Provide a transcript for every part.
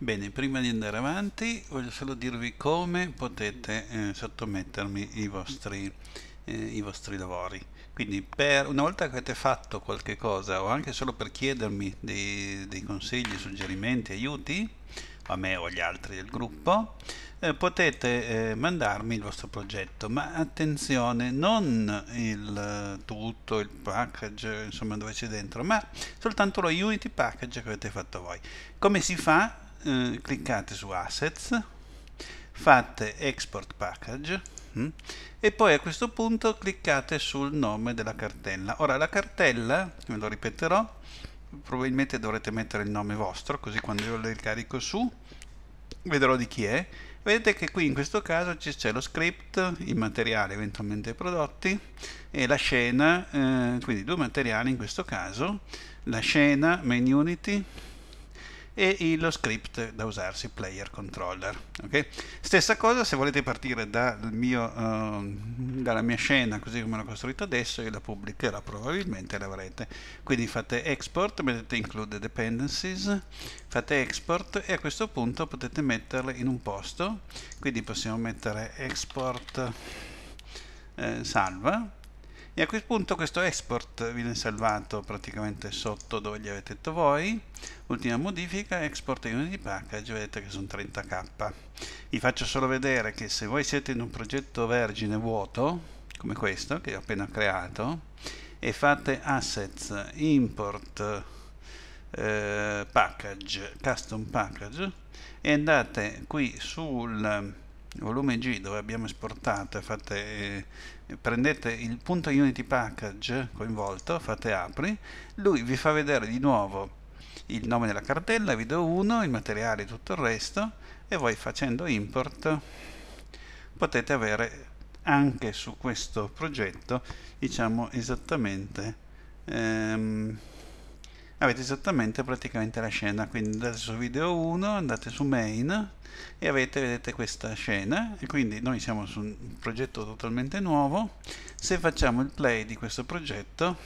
Bene, prima di andare avanti voglio solo dirvi come potete eh, sottomettermi i vostri, eh, i vostri lavori. Quindi per, una volta che avete fatto qualche cosa o anche solo per chiedermi dei, dei consigli, suggerimenti, aiuti, a me o agli altri del gruppo, eh, potete eh, mandarmi il vostro progetto, ma attenzione, non il tutto, il package, insomma dove c'è dentro, ma soltanto lo Unity package che avete fatto voi. Come si fa? eh, cliccate su assets fate export package mh, mm, e poi a questo punto cliccate sul nome della cartella ora la cartella ve lo ripeterò probabilmente dovrete mettere il nome vostro così quando io le carico su vedrò di chi è vedete che qui in questo caso c'è lo script i materiali eventualmente prodotti e la scena eh, quindi due materiali in questo caso la scena main unity e lo script da usarsi, player controller. Okay? Stessa cosa se volete partire dal mio, uh, dalla mia scena così come l'ho costruito adesso, io la pubblicherò probabilmente, l'avrete. Quindi fate export, mettete include dependencies, fate export e a questo punto potete metterle in un posto, quindi possiamo mettere export eh, salva e a quel punto questo export viene salvato praticamente sotto dove gli avete detto voi Ultima modifica, export unity package, vedete che sono 30k. Vi faccio solo vedere che se voi siete in un progetto vergine vuoto, come questo che ho appena creato, e fate assets import eh, package, custom package, e andate qui sul volume G dove abbiamo esportato fate, eh, prendete il punto unity package coinvolto, fate apri, lui vi fa vedere di nuovo il nome della cartella, video 1, il materiale e tutto il resto e voi facendo import potete avere anche su questo progetto diciamo esattamente ehm, avete esattamente praticamente la scena quindi andate su video 1 andate su main e avete vedete questa scena e quindi noi siamo su un progetto totalmente nuovo se facciamo il play di questo progetto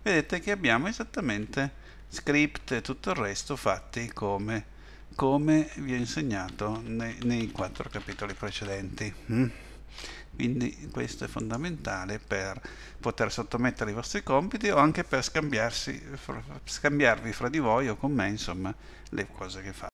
vedete che abbiamo esattamente script e tutto il resto fatti come, come vi ho insegnato nei, nei quattro capitoli precedenti. Mm? Quindi questo è fondamentale per poter sottomettere i vostri compiti o anche per scambiarsi, scambiarvi fra di voi o con me, insomma, le cose che fate.